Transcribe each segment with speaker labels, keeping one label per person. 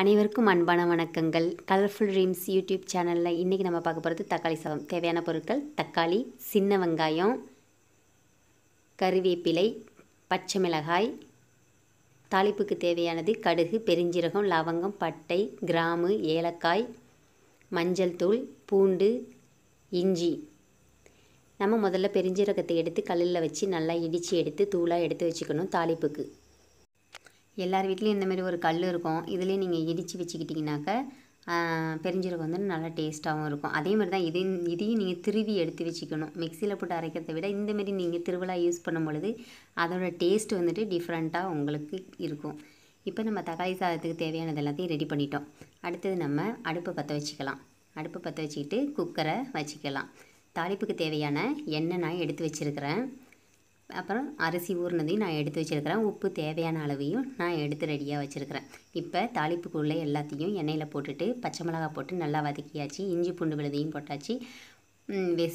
Speaker 1: அனைவருக்கும் அன்பான வணக்கங்கள் கலர்ஃபுல் ட்ரீம்ஸ் யூடியூப் சேனலில் இன்றைக்கி நம்ம பார்க்க போகிறது தக்காளி சாதம் தேவையான பொருட்கள் தக்காளி சின்ன வெங்காயம் கருவேப்பிலை பச்சை மிளகாய் தாளிப்புக்கு தேவையானது கடுகு பெருஞ்சீரகம் லவங்கம் பட்டை கிராமு ஏலக்காய் மஞ்சள் தூள் பூண்டு இஞ்சி நம்ம முதல்ல பெருஞ்சீரகத்தை எடுத்து கல்லில் வச்சு நல்லா இடித்து எடுத்து தூளாக எடுத்து வச்சுக்கணும் தாளிப்புக்கு எல்லார் வீட்லேயும் இந்தமாரி ஒரு கல் இருக்கும் இதுலேயே நீங்கள் இடித்து வச்சுக்கிட்டிங்கனாக்க பெருஞ்சீரகம் வந்து நல்லா டேஸ்ட்டாகவும் இருக்கும் அதே மாதிரி தான் இதையும் இதையும் நீங்கள் திருவி எடுத்து வச்சுக்கணும் மிக்சியில் போட்டு அரைக்கிறத விட இந்தமாரி நீங்கள் திருவிழா யூஸ் பண்ணும் பொழுது அதோடய டேஸ்ட் வந்துட்டு டிஃப்ரெண்ட்டாக உங்களுக்கு இருக்கும் இப்போ நம்ம தக்காளி சாதத்துக்கு தேவையானது எல்லாத்தையும் ரெடி பண்ணிட்டோம் அடுத்தது நம்ம அடுப்பை பற்ற வச்சுக்கலாம் அடுப்பை பற்ற வச்சுக்கிட்டு குக்கரை வச்சுக்கலாம் தாளிப்புக்கு தேவையான எண்ணெய் நான் எடுத்து வச்சுருக்கிறேன் அப்புறம் அரிசி ஊறினதையும் நான் எடுத்து வச்சுருக்கிறேன் உப்பு தேவையான அளவையும் நான் எடுத்து ரெடியாக வச்சுருக்கிறேன் இப்போ தாளிப்புக்குள்ளே எல்லாத்தையும் எண்ணெயில் போட்டுட்டு பச்சை மிளகா போட்டு நல்லா வதக்கியாச்சு இஞ்சி பூண்டு விழுதையும் போட்டாச்சு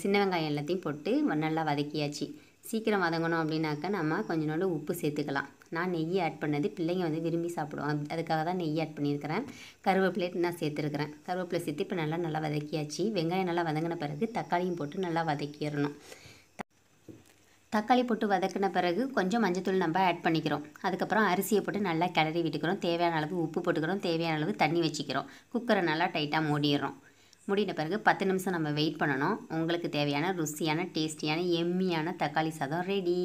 Speaker 1: சின்ன வெங்காயம் எல்லாத்தையும் போட்டு நல்லா வதக்கியாச்சு சீக்கிரம் வதங்கணும் அப்படின்னாக்கா நம்ம கொஞ்ச நாள் உப்பு சேர்த்துக்கலாம் நான் நெய் ஆட் பண்ணது பிள்ளைங்க வந்து விரும்பி சாப்பிடுவோம் அதுக்காக தான் நெய் ஆட் பண்ணியிருக்கிறேன் கருவேப்பிலை நான் சேர்த்துருக்கிறேன் கருவேப்பிலை சேர்த்து இப்போ நல்லா நல்லா வதக்கியாச்சு வெங்காயம் நல்லா வதங்கின பிறகு தக்காளியும் போட்டு நல்லா வதக்கிடணும் தக்காளி போட்டு வதக்கின பிறகு கொஞ்சம் மஞ்சத்தூள் நம்ம ஆட் பண்ணிக்கிறோம் அதுக்கப்புறம் அரிசியை போட்டு நல்லா கிளறி விட்டுக்கிறோம் தேவையான அளவு உப்பு போட்டுக்கிறோம் தேவையான அளவு தண்ணி வச்சுக்கிறோம் குக்கரை நல்லா டைட்டாக மூடிடுறோம் மூடின பிறகு பத்து நிமிஷம் நம்ம வெயிட் பண்ணணும் உங்களுக்கு தேவையான ருசியான டேஸ்டியான எம்மியான தக்காளி சாதம் ரெடி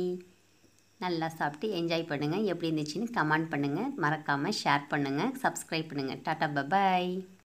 Speaker 1: நல்லா சாப்பிட்டு என்ஜாய் பண்ணுங்கள் எப்படி இருந்துச்சுன்னு கமெண்ட் பண்ணுங்கள் மறக்காமல் ஷேர் பண்ணுங்கள் சப்ஸ்கிரைப் பண்ணுங்கள் டாட்டா பபாய்